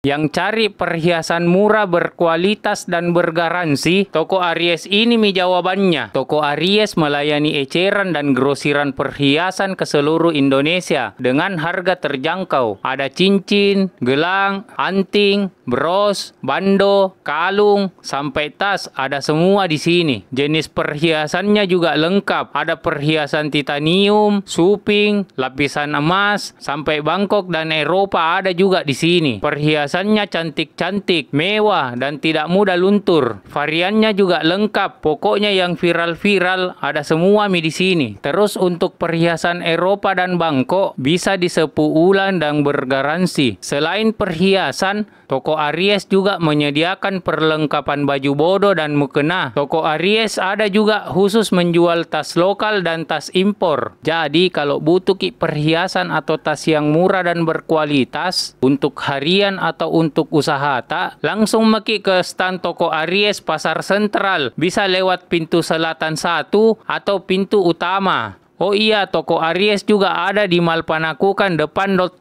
yang cari perhiasan murah berkualitas dan bergaransi, toko Aries ini mi jawabannya. Toko Aries melayani eceran dan grosiran perhiasan ke seluruh Indonesia dengan harga terjangkau. Ada cincin, gelang, anting, bros, bando, kalung, sampai tas ada semua di sini. Jenis perhiasannya juga lengkap. Ada perhiasan titanium, suping, lapisan emas, sampai Bangkok dan Eropa ada juga di sini. Perhiasan Hiasannya cantik-cantik, mewah, dan tidak mudah luntur. Variannya juga lengkap, pokoknya yang viral-viral ada semua mie di sini. Terus untuk perhiasan Eropa dan Bangkok bisa disepu ulang dan bergaransi. Selain perhiasan, Toko Aries juga menyediakan perlengkapan baju bodoh dan mukena. Toko Aries ada juga khusus menjual tas lokal dan tas impor. Jadi kalau butuh perhiasan atau tas yang murah dan berkualitas untuk harian atau untuk usaha tak, langsung meki ke stan Toko Aries Pasar Sentral. Bisa lewat pintu selatan satu atau pintu utama. Oh iya, toko Aries juga ada di Malpanakukan depan Dot